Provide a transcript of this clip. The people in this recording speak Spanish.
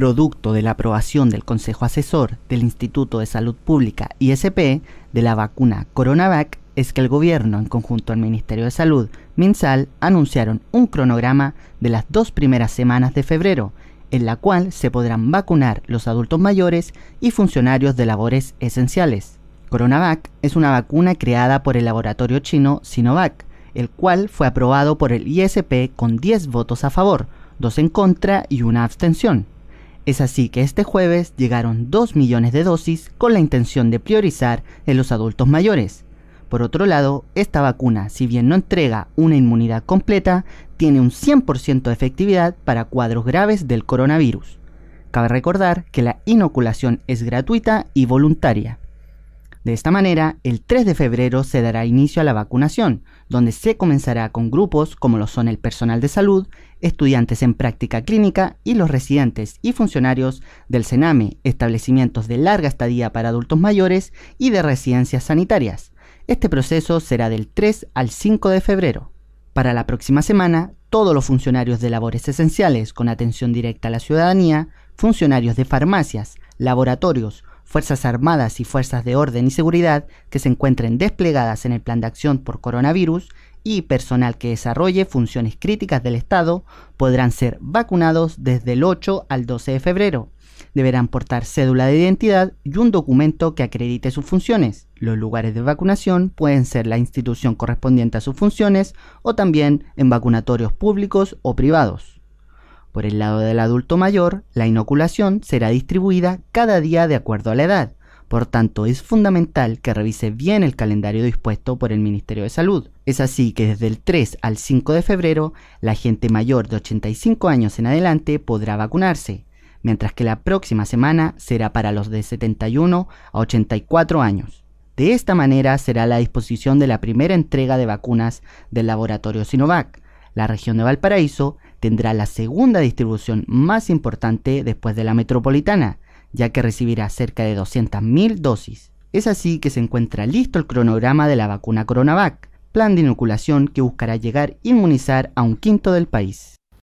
producto de la aprobación del Consejo Asesor del Instituto de Salud Pública ISP de la vacuna CoronaVac es que el gobierno, en conjunto al Ministerio de Salud, MinSal, anunciaron un cronograma de las dos primeras semanas de febrero, en la cual se podrán vacunar los adultos mayores y funcionarios de labores esenciales. CoronaVac es una vacuna creada por el laboratorio chino Sinovac, el cual fue aprobado por el ISP con 10 votos a favor, 2 en contra y una abstención. Es así que este jueves llegaron 2 millones de dosis con la intención de priorizar en los adultos mayores. Por otro lado, esta vacuna, si bien no entrega una inmunidad completa, tiene un 100% de efectividad para cuadros graves del coronavirus. Cabe recordar que la inoculación es gratuita y voluntaria. De esta manera, el 3 de febrero se dará inicio a la vacunación, donde se comenzará con grupos como lo son el personal de salud, estudiantes en práctica clínica y los residentes y funcionarios del CENAME, establecimientos de larga estadía para adultos mayores y de residencias sanitarias. Este proceso será del 3 al 5 de febrero. Para la próxima semana, todos los funcionarios de labores esenciales con atención directa a la ciudadanía, funcionarios de farmacias, laboratorios, Fuerzas Armadas y Fuerzas de Orden y Seguridad que se encuentren desplegadas en el plan de acción por coronavirus y personal que desarrolle funciones críticas del Estado podrán ser vacunados desde el 8 al 12 de febrero. Deberán portar cédula de identidad y un documento que acredite sus funciones. Los lugares de vacunación pueden ser la institución correspondiente a sus funciones o también en vacunatorios públicos o privados. Por el lado del adulto mayor, la inoculación será distribuida cada día de acuerdo a la edad. Por tanto, es fundamental que revise bien el calendario dispuesto por el Ministerio de Salud. Es así que desde el 3 al 5 de febrero, la gente mayor de 85 años en adelante podrá vacunarse, mientras que la próxima semana será para los de 71 a 84 años. De esta manera será la disposición de la primera entrega de vacunas del laboratorio Sinovac. La región de Valparaíso tendrá la segunda distribución más importante después de la metropolitana, ya que recibirá cerca de 200.000 dosis. Es así que se encuentra listo el cronograma de la vacuna CoronaVac, plan de inoculación que buscará llegar a inmunizar a un quinto del país.